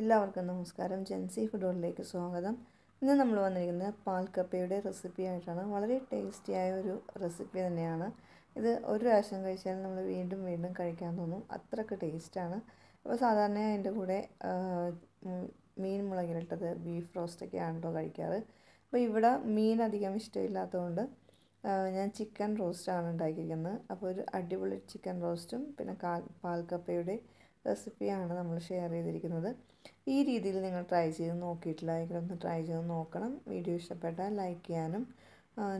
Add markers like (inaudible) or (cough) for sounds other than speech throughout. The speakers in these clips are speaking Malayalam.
എല്ലാവർക്കും നമസ്കാരം ജെൻസി ഫുഡോളിലേക്ക് സ്വാഗതം ഇന്ന് നമ്മൾ വന്നിരിക്കുന്നത് പാൽക്കപ്പയുടെ റെസിപ്പി ആയിട്ടാണ് വളരെ ടേസ്റ്റിയായ ഒരു റെസിപ്പി തന്നെയാണ് ഇത് ഒരു പ്രാവശ്യം കഴിച്ചാൽ നമ്മൾ വീണ്ടും വീണ്ടും കഴിക്കാൻ തോന്നും അത്രയ്ക്ക് ടേസ്റ്റാണ് അപ്പോൾ സാധാരണ അതിൻ്റെ കൂടെ മീൻ മുളകിലിട്ടത് ബീഫ് റോസ്റ്റൊക്കെ ആണല്ലോ കഴിക്കാറ് അപ്പോൾ ഇവിടെ മീൻ അധികം ഇഷ്ടമില്ലാത്തതുകൊണ്ട് ഞാൻ ചിക്കൻ റോസ്റ്റാണ് ഉണ്ടാക്കിയിരിക്കുന്നത് അപ്പോൾ ഒരു അടിപൊളി ചിക്കൻ റോസ്റ്റും പിന്നെ കാൽ പാൽക്കപ്പയുടെ റെസിപ്പിയാണ് നമ്മൾ ഷെയർ ചെയ്തിരിക്കുന്നത് ഈ രീതിയിൽ നിങ്ങൾ ട്രൈ ചെയ്ത് നോക്കിയിട്ടില്ല എങ്കിൽ ഒന്ന് ട്രൈ ചെയ്ത് നോക്കണം വീഡിയോ ഇഷ്ടപ്പെട്ടാൽ ലൈക്ക് ചെയ്യാനും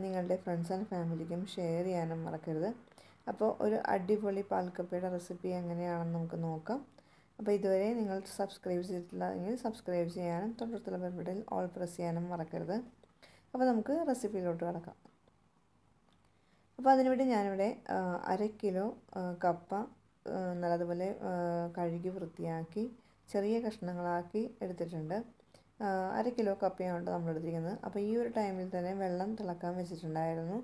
നിങ്ങളുടെ ഫ്രണ്ട്സ് ആൻഡ് ഫാമിലിക്കും ഷെയർ ചെയ്യാനും മറക്കരുത് അപ്പോൾ ഒരു അടിപൊളി പാൽക്കപ്പയുടെ റെസിപ്പി എങ്ങനെയാണെന്ന് നമുക്ക് നോക്കാം അപ്പോൾ ഇതുവരെ നിങ്ങൾ സബ്സ്ക്രൈബ് ചെയ്തിട്ടില്ലെങ്കിൽ സബ്സ്ക്രൈബ് ചെയ്യാനും തൊട്ടടുത്തുള്ള ബെൽബട്ടൻ ഓൾ പ്രസ് ചെയ്യാനും മറക്കരുത് അപ്പോൾ നമുക്ക് റെസിപ്പിയിലോട്ട് കിടക്കാം അപ്പോൾ അതിനുവേണ്ടി ഞാനിവിടെ അര കിലോ കപ്പ നല്ലതുപോലെ കഴുകി വൃത്തിയാക്കി ചെറിയ കഷ്ണങ്ങളാക്കി എടുത്തിട്ടുണ്ട് അര കിലോ കപ്പയാണ് നമ്മൾ എടുത്തിരിക്കുന്നത് അപ്പോൾ ഈ ഒരു ടൈമിൽ തന്നെ വെള്ളം തിളക്കാൻ വെച്ചിട്ടുണ്ടായിരുന്നു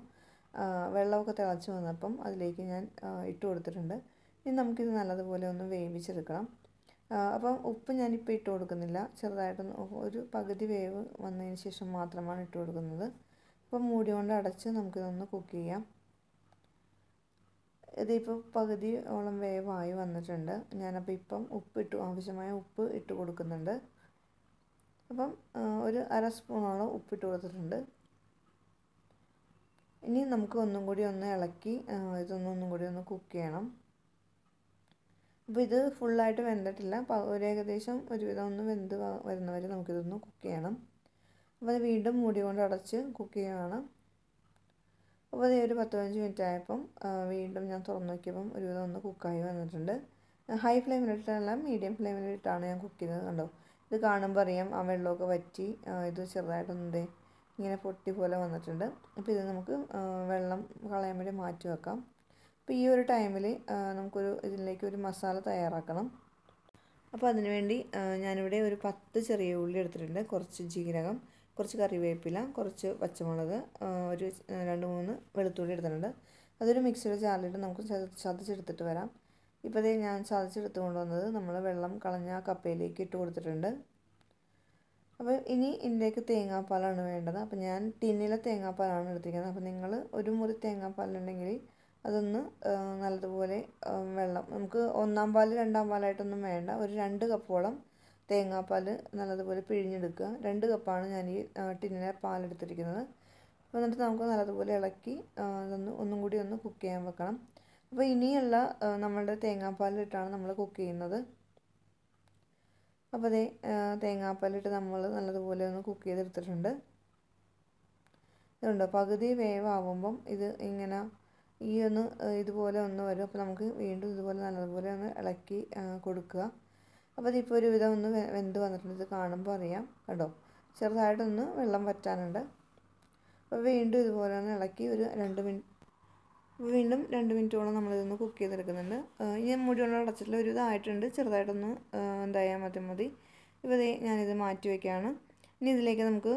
വെള്ളമൊക്കെ തിളച്ച് വന്നപ്പം അതിലേക്ക് ഞാൻ ഇട്ട് കൊടുത്തിട്ടുണ്ട് ഇനി നമുക്കിത് നല്ലതുപോലെ ഒന്ന് വേവിച്ചെടുക്കണം അപ്പം ഉപ്പ് ഞാനിപ്പോൾ ഇട്ട് കൊടുക്കുന്നില്ല ചെറുതായിട്ടൊന്ന് ഒരു പകുതി വേവ് വന്നതിന് ശേഷം മാത്രമാണ് ഇട്ട് കൊടുക്കുന്നത് അപ്പം മൂടി കൊണ്ട് അടച്ച് നമുക്കിതൊന്ന് കുക്ക് ചെയ്യാം ഇതിപ്പോൾ പകുതി ഓളം വേവായി വന്നിട്ടുണ്ട് ഞാനപ്പോൾ ഇപ്പം ഉപ്പിട്ടു ആവശ്യമായ ഉപ്പ് ഇട്ട് കൊടുക്കുന്നുണ്ട് അപ്പം ഒരു അര സ്പൂണോളം ഉപ്പിട്ട് കൊടുത്തിട്ടുണ്ട് ഇനി നമുക്ക് ഒന്നും കൂടി ഒന്ന് ഇളക്കി ഇതൊന്നും ഒന്നും കൂടി ഒന്ന് കുക്ക് ചെയ്യണം അപ്പോൾ ഇത് ഫുള്ളായിട്ട് വെന്തിട്ടില്ല ഒരു ഏകദേശം ഒരുവിധം ഒന്ന് വെന്ത് വരുന്നവരെ നമുക്കിതൊന്ന് കുക്ക് ചെയ്യണം അപ്പോൾ അത് വീണ്ടും മൂടി കൊണ്ട് അടച്ച് കുക്ക് ചെയ്യണം അപ്പോൾ അതേ ഒരു പത്ത് പതിനഞ്ച് മിനിറ്റ് ആയപ്പം വീണ്ടും ഞാൻ തുറന്നു നോക്കിയപ്പം ഒരുവിധം ഒന്ന് കുക്കായി വന്നിട്ടുണ്ട് ഹൈ ഫ്ലെയിമിലിട്ടല്ല മീഡിയം ഫ്ലെയിമിലിട്ടാണ് ഞാൻ കുക്ക് ചെയ്തത് കണ്ടോ ഇത് കാണുമ്പോൾ അറിയാം ആ വെള്ളമൊക്കെ വറ്റി ഇത് ചെറുതായിട്ടൊന്നുണ്ട് ഇങ്ങനെ പൊട്ടി പോലെ വന്നിട്ടുണ്ട് അപ്പോൾ ഇത് നമുക്ക് വെള്ളം കളയാൻ വേണ്ടി മാറ്റി വെക്കാം അപ്പോൾ ഈ ഒരു ടൈമിൽ നമുക്കൊരു ഇതിലേക്ക് ഒരു മസാല തയ്യാറാക്കണം അപ്പോൾ അതിനുവേണ്ടി ഞാനിവിടെ ഒരു പത്ത് ചെറിയ ഉള്ളി എടുത്തിട്ടുണ്ട് കുറച്ച് ജീരകം കുറച്ച് കറിവേപ്പില കുറച്ച് പച്ചമുളക് ഒരു രണ്ട് മൂന്ന് വെളുത്തുള്ളി എടുത്തിട്ടുണ്ട് അതൊരു മിക്സിയുടെ ജാറിലിട്ട് നമുക്ക് ചതച്ചെടുത്തിട്ട് വരാം ഇപ്പോൾ ഇതേ ഞാൻ ചതച്ചെടുത്ത് കൊണ്ടുവന്നത് നമ്മൾ വെള്ളം കളഞ്ഞ ആ കപ്പയിലേക്ക് ഇട്ട് കൊടുത്തിട്ടുണ്ട് അപ്പോൾ ഇനി ഇതിലേക്ക് തേങ്ങാപ്പാലാണ് വേണ്ടത് അപ്പോൾ ഞാൻ ടിന്നിലെ തേങ്ങാപ്പാലാണ് എടുത്തിരിക്കുന്നത് അപ്പോൾ നിങ്ങൾ ഒരു മുറി തേങ്ങാപ്പാലുണ്ടെങ്കിൽ അതൊന്ന് നല്ലതുപോലെ വെള്ളം നമുക്ക് ഒന്നാം പാല് രണ്ടാം പാലായിട്ടൊന്നും വേണ്ട ഒരു രണ്ട് കപ്പോളം തേങ്ങാപ്പാൽ നല്ലതുപോലെ പിഴിഞ്ഞെടുക്കുക രണ്ട് കപ്പാണ് ഞാൻ ഈ ടിന്നിലെ പാലെടുത്തിരിക്കുന്നത് അപ്പോൾ എന്നിട്ട് നമുക്ക് നല്ലതുപോലെ ഇളക്കി അതൊന്ന് ഒന്നും കൂടി ഒന്ന് കുക്ക് ചെയ്യാൻ വെക്കണം അപ്പോൾ ഇനിയുള്ള നമ്മളുടെ തേങ്ങാപ്പാലിട്ടാണ് നമ്മൾ കുക്ക് ചെയ്യുന്നത് അപ്പോൾ അതേ തേങ്ങാപ്പാലിട്ട് നമ്മൾ നല്ലതുപോലെ ഒന്ന് കുക്ക് ചെയ്തെടുത്തിട്ടുണ്ട് ഇതുണ്ട് പകുതി വേവാകുമ്പം ഇത് ഇങ്ങനെ ഈ ഒന്ന് ഇതുപോലെ ഒന്ന് വരും അപ്പോൾ നമുക്ക് വീണ്ടും ഇതുപോലെ നല്ലതുപോലെ ഒന്ന് ഇളക്കി കൊടുക്കുക അപ്പോൾ അതിപ്പോൾ ഒരു വിധം ഒന്ന് വെന്ത് വന്നിട്ടുണ്ട് ഇത് കാണുമ്പോൾ അറിയാം കേട്ടോ ചെറുതായിട്ടൊന്ന് വെള്ളം വറ്റാനുണ്ട് അപ്പോൾ വീണ്ടും ഇതുപോലെ തന്നെ ഇളക്കി ഒരു രണ്ട് മിനിറ്റ് വീണ്ടും രണ്ട് മിനിറ്റോളം നമ്മളിതൊന്ന് കുക്ക് ചെയ്തെടുക്കുന്നുണ്ട് ഇനി മുടി കൊണ്ട് അടച്ചിട്ടുള്ള ഒരു ഇതായിട്ടുണ്ട് ചെറുതായിട്ടൊന്ന് ചെയ്യാൻ മതി മതി ഇപ്പോൾ ഞാനിത് മാറ്റി വയ്ക്കുകയാണ് ഇനി ഇതിലേക്ക് നമുക്ക്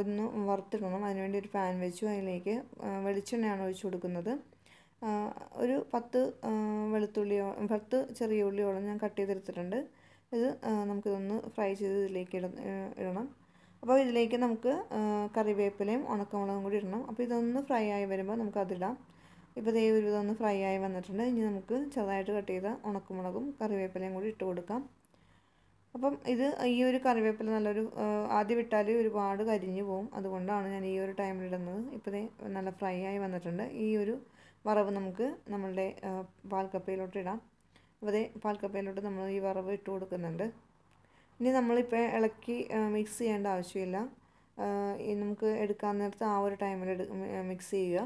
ഒന്ന് വറുത്തിടണം അതിനുവേണ്ടി ഒരു പാൻ വെച്ചു അതിലേക്ക് വെളിച്ചെണ്ണയാണ് ഒഴിച്ചു കൊടുക്കുന്നത് ഒരു പത്ത് വെളുത്തുള്ളിയോ പത്ത് ചെറിയ ഉള്ളിയോളം ഞാൻ കട്ട് ചെയ്തെടുത്തിട്ടുണ്ട് ഇത് നമുക്കിതൊന്ന് ഫ്രൈ ചെയ്ത് ഇതിലേക്ക് ഇടണം അപ്പോൾ ഇതിലേക്ക് നമുക്ക് കറിവേപ്പിലയും ഉണക്കമുളകും കൂടി ഇടണം അപ്പോൾ ഇതൊന്ന് ഫ്രൈ ആയി വരുമ്പോൾ നമുക്ക് അതിടാം ഇപ്പോൾ ദേ ഒരു ഇതൊന്ന് ഫ്രൈ ആയി വന്നിട്ടുണ്ട് ഇനി നമുക്ക് ചെറുതായിട്ട് കട്ട് ചെയ്ത ഉണക്കമുളകും കറിവേപ്പിലയും കൂടി ഇട്ട് കൊടുക്കാം അപ്പം ഇത് ഈ ഒരു കറിവേപ്പില നല്ലൊരു ആദ്യം ഇട്ടാൽ ഒരുപാട് കരിഞ്ഞു പോകും അതുകൊണ്ടാണ് ഞാൻ ഈ ഒരു ടൈമിൽ ഇടുന്നത് ഇപ്പോൾ നല്ല ഫ്രൈ ആയി വന്നിട്ടുണ്ട് ഈ ഒരു വറവ് നമുക്ക് നമ്മളുടെ പാൽക്കപ്പയിലോട്ട് ഇടാം അപ്പോൾ പാൽക്കപ്പയിലോട്ട് നമ്മൾ ഈ വറവ് ഇട്ട് കൊടുക്കുന്നുണ്ട് ഇനി നമ്മളിപ്പോൾ ഇളക്കി മിക്സ് ചെയ്യേണ്ട ആവശ്യമില്ല നമുക്ക് എടുക്കാൻ നേരത്ത് ആ ഒരു ടൈമിൽ മിക്സ് ചെയ്യുക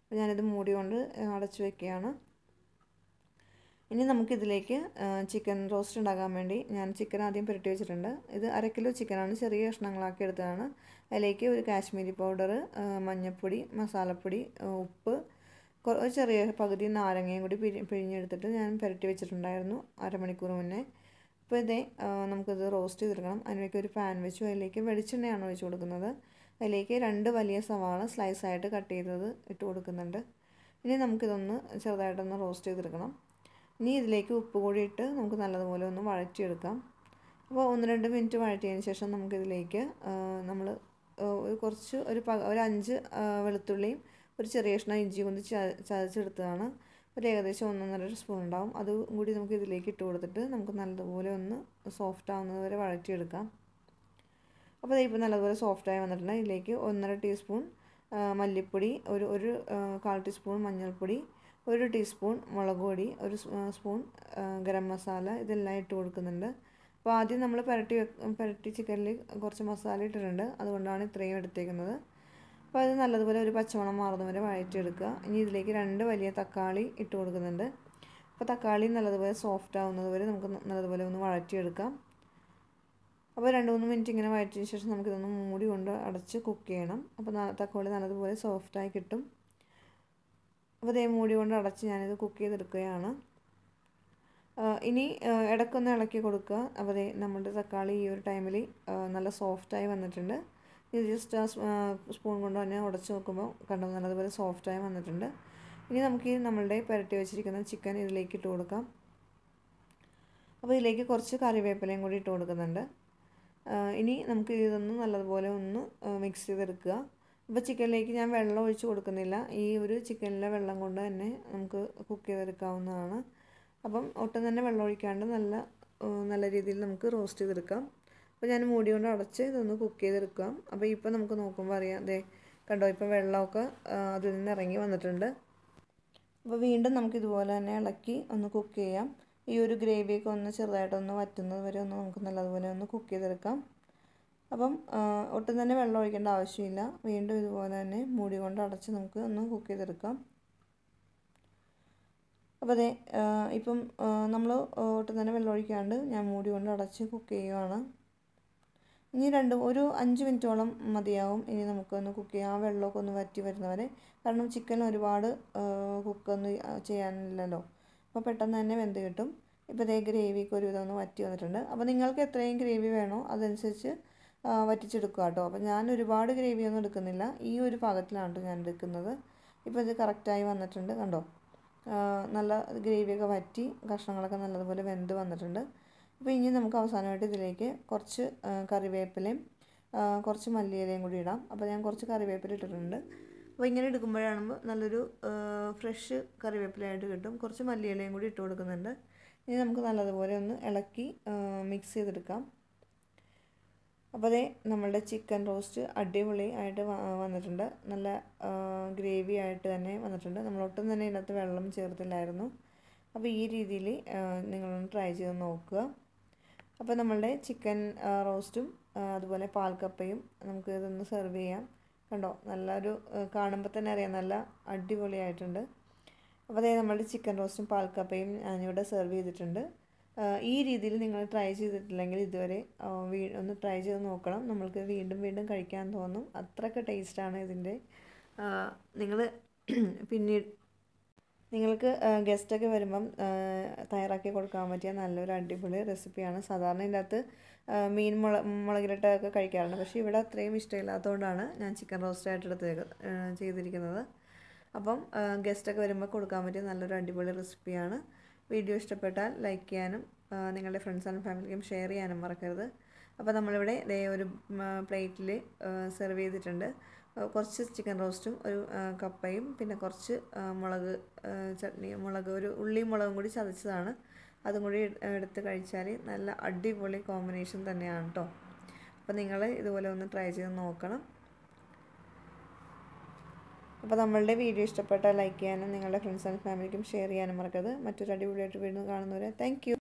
അപ്പോൾ ഞാനിത് മൂടിയോണ്ട് അടച്ചു വയ്ക്കുകയാണ് ഇനി നമുക്കിതിലേക്ക് ചിക്കൻ റോസ്റ്റ് ഉണ്ടാക്കാൻ വേണ്ടി ഞാൻ ചിക്കൻ ആദ്യം പുരട്ടി വെച്ചിട്ടുണ്ട് ഇത് അര കിലോ ചിക്കനാണ് ചെറിയ കഷ്ണങ്ങളാക്കി എടുത്തതാണ് അതിലേക്ക് ഒരു കാശ്മീരി പൗഡർ മഞ്ഞൾപ്പൊടി മസാലപ്പൊടി ഉപ്പ് ഒരു ചെറിയ പകുതി നാരങ്ങയും കൂടി പിരി പിഴിഞ്ഞെടുത്തിട്ട് ഞാൻ പുരട്ടി വെച്ചിട്ടുണ്ടായിരുന്നു അരമണിക്കൂർ മുന്നേ അപ്പോൾ ഇതേ നമുക്കിത് റോസ്റ്റ് ചെയ്തെടുക്കണം അതിലേക്ക് ഒരു പാൻ വെച്ചു അതിലേക്ക് വെളിച്ചെണ്ണയാണ് ഒഴിച്ചു കൊടുക്കുന്നത് അതിലേക്ക് രണ്ട് വലിയ സവാള സ്ലൈസായിട്ട് കട്ട് ചെയ്തത് ഇട്ട് കൊടുക്കുന്നുണ്ട് ഇനി നമുക്കിതൊന്ന് ചെറുതായിട്ടൊന്ന് റോസ്റ്റ് ചെയ്തെടുക്കണം ഇനി ഇതിലേക്ക് ഉപ്പ് കൂടി ഇട്ട് നമുക്ക് നല്ലതുപോലെ ഒന്ന് വഴറ്റിയെടുക്കാം അപ്പോൾ ഒന്ന് രണ്ട് മിനിറ്റ് വഴറ്റിയതിന് ശേഷം നമുക്കിതിലേക്ക് നമ്മൾ കുറച്ച് ഒരു പ ഒരു അഞ്ച് വെളുത്തുള്ളിയും ഒരു ചെറിയ കഷ്ണം ഇഞ്ചി കൊണ്ട് ചതച്ചെടുത്തതാണ് ഒരു ഏകദേശം ഒന്നൊന്നര സ്പൂൺ ഉണ്ടാവും അതും കൂടി നമുക്ക് ഇതിലേക്ക് ഇട്ട് കൊടുത്തിട്ട് നമുക്ക് നല്ലതുപോലെ ഒന്ന് സോഫ്റ്റ് ആവുന്നത് വരെ വഴറ്റിയെടുക്കാം അപ്പോൾ ഇപ്പോൾ നല്ലതുപോലെ സോഫ്റ്റായി വന്നിട്ടുണ്ട് ഇതിലേക്ക് ഒന്നര ടീസ്പൂൺ മല്ലിപ്പൊടി ഒരു ഒരു കാൽ ടീസ്പൂൺ മഞ്ഞൾപ്പൊടി ഒരു ടീസ്പൂൺ മുളക് പൊടി ഒരു സ്പൂൺ ഗരം മസാല ഇതെല്ലാം ഇട്ട് കൊടുക്കുന്നുണ്ട് അപ്പോൾ ആദ്യം നമ്മൾ പുരട്ടി പുരട്ടി ചിക്കനിൽ കുറച്ച് മസാല ഇട്ടിട്ടുണ്ട് അതുകൊണ്ടാണ് ഇത്രയും എടുത്തേക്കുന്നത് അപ്പോൾ അത് നല്ലതുപോലെ ഒരു പച്ചമണം മാറുന്ന വരെ വഴറ്റിയെടുക്കുക ഇനി ഇതിലേക്ക് രണ്ട് വലിയ തക്കാളി ഇട്ട് കൊടുക്കുന്നുണ്ട് അപ്പോൾ തക്കാളി നല്ലതുപോലെ സോഫ്റ്റ് ആവുന്നത് വരെ നമുക്ക് നല്ലതുപോലെ ഒന്ന് വഴറ്റിയെടുക്കാം അപ്പോൾ രണ്ട് മൂന്ന് മിനിറ്റ് ഇങ്ങനെ വഴറ്റിയ ശേഷം നമുക്കിതൊന്ന് മൂടി കൊണ്ട് അടച്ച് കുക്ക് ചെയ്യണം അപ്പോൾ തക്കാളി നല്ലതുപോലെ സോഫ്റ്റായി കിട്ടും അപ്പോൾ ഇതേ മൂടി കൊണ്ട് അടച്ച് ഞാനിത് കുക്ക് ചെയ്തെടുക്കുകയാണ് ഇനി ഇടയ്ക്കൊന്ന് ഇളക്കി കൊടുക്കുക അപ്പോൾ നമ്മുടെ തക്കാളി ഈ ഒരു ടൈമിൽ നല്ല സോഫ്റ്റായി വന്നിട്ടുണ്ട് ഇത് ജസ്റ്റ് ആ സ്പൂൺ കൊണ്ട് തന്നെ ഉടച്ച് നോക്കുമ്പോൾ കണ്ടു നല്ലതുപോലെ സോഫ്റ്റായി വന്നിട്ടുണ്ട് ഇനി നമുക്ക് ഈ നമ്മളുടെ പുരട്ടി വെച്ചിരിക്കുന്ന ചിക്കൻ ഇതിലേക്ക് ഇട്ട് കൊടുക്കാം അപ്പോൾ ഇതിലേക്ക് കുറച്ച് കറിവേപ്പിലയും കൂടി ഇട്ട് കൊടുക്കുന്നുണ്ട് ഇനി നമുക്ക് ഇതൊന്ന് നല്ലതുപോലെ ഒന്ന് മിക്സ് ചെയ്തെടുക്കുക ഇപ്പോൾ ചിക്കനിലേക്ക് ഞാൻ വെള്ളം ഒഴിച്ച് കൊടുക്കുന്നില്ല ഈ ഒരു ചിക്കനിലെ വെള്ളം കൊണ്ട് തന്നെ നമുക്ക് കുക്ക് ചെയ്തെടുക്കാവുന്നതാണ് അപ്പം ഒട്ടും തന്നെ വെള്ളം ഒഴിക്കാണ്ട് നല്ല നല്ല രീതിയിൽ നമുക്ക് റോസ്റ്റ് ചെയ്തെടുക്കാം അപ്പോൾ ഞാൻ മൂടി കൊണ്ട് അടച്ച് ഇതൊന്ന് കുക്ക് ചെയ്തെടുക്കുക അപ്പോൾ ഇപ്പോൾ നമുക്ക് നോക്കുമ്പോൾ അറിയാം അതെ കണ്ടോ ഇപ്പോൾ വെള്ളമൊക്കെ അതിൽ നിന്ന് ഇറങ്ങി വന്നിട്ടുണ്ട് അപ്പോൾ വീണ്ടും നമുക്ക് ഇതുപോലെ തന്നെ ഇളക്കി ഒന്ന് കുക്ക് ചെയ്യാം ഈ ഒരു ഗ്രേവിയൊക്കെ ഒന്ന് ചെറുതായിട്ടൊന്ന് വറ്റുന്നത് വരെ ഒന്ന് നമുക്ക് നല്ലതുപോലെ ഒന്ന് കുക്ക് ചെയ്തെടുക്കാം അപ്പം ഒട്ടും തന്നെ വെള്ളം ഒഴിക്കേണ്ട ആവശ്യമില്ല വീണ്ടും ഇതുപോലെ തന്നെ മൂടി കൊണ്ട് അടച്ച് നമുക്ക് ഒന്ന് കുക്ക് ചെയ്തെടുക്കാം അപ്പോൾ അതെ ഇപ്പം നമ്മൾ ഒട്ടും തന്നെ വെള്ളം ഒഴിക്കാണ്ട് ഞാൻ മൂടി കൊണ്ട് അടച്ച് കുക്ക് ചെയ്യുവാണ് ഇനി രണ്ടും ഒരു അഞ്ച് മിനിറ്റോളം മതിയാവും ഇനി നമുക്കൊന്ന് കുക്ക് ചെയ്യാം ആ വെള്ളമൊക്കെ ഒന്ന് വറ്റി വരുന്നവരെ കാരണം ചിക്കൻ ഒരുപാട് കുക്കൊന്നും ചെയ്യാനില്ലല്ലോ അപ്പോൾ പെട്ടെന്ന് തന്നെ വെന്ത് കിട്ടും ഇപ്പോൾ ഇതേ ഗ്രേവിക്ക് ഒരു ഇതൊന്ന് വറ്റി വന്നിട്ടുണ്ട് അപ്പോൾ നിങ്ങൾക്ക് എത്രയും ഗ്രേവി വേണോ അതനുസരിച്ച് വറ്റിച്ചെടുക്കുക കേട്ടോ അപ്പോൾ ഞാൻ ഒരുപാട് ഒന്നും എടുക്കുന്നില്ല ഈ ഒരു പാകത്തിലാണ് ഞാൻ എടുക്കുന്നത് ഇപ്പോൾ ഇത് കറക്റ്റായി വന്നിട്ടുണ്ട് കണ്ടോ നല്ല ഗ്രേവിയൊക്കെ വറ്റി കഷ്ണങ്ങളൊക്കെ നല്ലതുപോലെ വെന്ത് വന്നിട്ടുണ്ട് അപ്പോൾ ഇനി നമുക്ക് അവസാനമായിട്ട് ഇതിലേക്ക് കുറച്ച് കറിവേപ്പിലയും കുറച്ച് മല്ലിയിലയും കൂടി ഇടാം അപ്പോൾ ഞാൻ കുറച്ച് കറിവേപ്പില ഇട്ടിട്ടുണ്ട് അപ്പോൾ ഇങ്ങനെ എടുക്കുമ്പോഴാണ് നല്ലൊരു ഫ്രഷ് കറിവേപ്പിലയായിട്ട് കിട്ടും കുറച്ച് മല്ലിയിലയും കൂടി ഇട്ട് കൊടുക്കുന്നുണ്ട് ഇനി നമുക്ക് നല്ലതുപോലെ ഒന്ന് ഇളക്കി മിക്സ് ചെയ്തെടുക്കാം അപ്പോൾ അതേ നമ്മളുടെ ചിക്കൻ റോസ്റ്റ് അടിപൊളി ആയിട്ട് വന്നിട്ടുണ്ട് നല്ല ഗ്രേവി ആയിട്ട് തന്നെ വന്നിട്ടുണ്ട് നമ്മളൊട്ടും തന്നെ ഇതിനകത്ത് വെള്ളം ചേർത്തില്ലായിരുന്നു അപ്പോൾ ഈ രീതിയിൽ നിങ്ങളൊന്ന് ട്രൈ ചെയ്ത് നോക്കുക അപ്പോൾ നമ്മളുടെ ചിക്കൻ റോസ്റ്റും അതുപോലെ പാൽക്കപ്പയും നമുക്ക് ഇതൊന്ന് സെർവ് ചെയ്യാം കണ്ടോ നല്ലൊരു കാണുമ്പോൾ തന്നെ അറിയാം നല്ല അടിപൊളിയായിട്ടുണ്ട് അപ്പോൾ അതായത് നമ്മളുടെ ചിക്കൻ റോസ്റ്റും പാൽക്കപ്പയും ഞാനിവിടെ സെർവ് ചെയ്തിട്ടുണ്ട് ഈ രീതിയിൽ നിങ്ങൾ ട്രൈ ചെയ്തിട്ടില്ലെങ്കിൽ ഇതുവരെ ഒന്ന് ട്രൈ ചെയ്ത് നോക്കണം നമ്മൾക്ക് വീണ്ടും വീണ്ടും കഴിക്കാൻ തോന്നും അത്രയ്ക്ക് ടേസ്റ്റാണ് ഇതിൻ്റെ നിങ്ങൾ (clears throat) പിന്നീട് നിങ്ങൾക്ക് ഗസ്റ്റൊക്കെ വരുമ്പം തയ്യാറാക്കി കൊടുക്കാൻ പറ്റിയ നല്ലൊരു അടിപൊളി റെസിപ്പിയാണ് സാധാരണ അകത്ത് മീൻ മുള ഒക്കെ കഴിക്കാറുണ്ട് പക്ഷേ ഇവിടെ അത്രയും ഇഷ്ടമില്ലാത്തതുകൊണ്ടാണ് ഞാൻ ചിക്കൻ റോസ്റ്റ് ആയിട്ട് എടുത്ത് ചെയ്തിരിക്കുന്നത് അപ്പം ഗസ്റ്റൊക്കെ വരുമ്പോൾ കൊടുക്കാൻ പറ്റിയ നല്ലൊരു അടിപൊളി റെസിപ്പിയാണ് വീഡിയോ ഇഷ്ടപ്പെട്ടാൽ ലൈക്ക് ചെയ്യാനും നിങ്ങളുടെ ഫ്രണ്ട്സ് ആൻഡ് ഫാമിലിക്കും ഷെയർ ചെയ്യാനും മറക്കരുത് അപ്പോൾ നമ്മളിവിടെ ദേ ഒരു പ്ലേറ്റിൽ സെർവ് ചെയ്തിട്ടുണ്ട് കുറച്ച് ചിക്കൻ റോസ്റ്റും ഒരു കപ്പയും പിന്നെ കുറച്ച് മുളക് ചട്നി മുളക് ഒരു ഉള്ളിയും മുളകും കൂടി ചതച്ചതാണ് അതും കൂടി എടുത്ത് കഴിച്ചാൽ നല്ല അടിപൊളി കോമ്പിനേഷൻ തന്നെയാണ് കേട്ടോ അപ്പോൾ നിങ്ങൾ ഇതുപോലെ ഒന്ന് ട്രൈ ചെയ്ത് നോക്കണം അപ്പോൾ നമ്മളുടെ വീഡിയോ ഇഷ്ടപ്പെട്ടാൽ ലൈക്ക് ചെയ്യാനും നിങ്ങളുടെ ഫ്രണ്ട്സ് ആൻഡ് ഫാമിലിക്കും ഷെയർ ചെയ്യാനും മറക്കരുത് മറ്റൊരു അടിപൊളിയായിട്ട് വീണ്ടും കാണുന്നവരെ താങ്ക്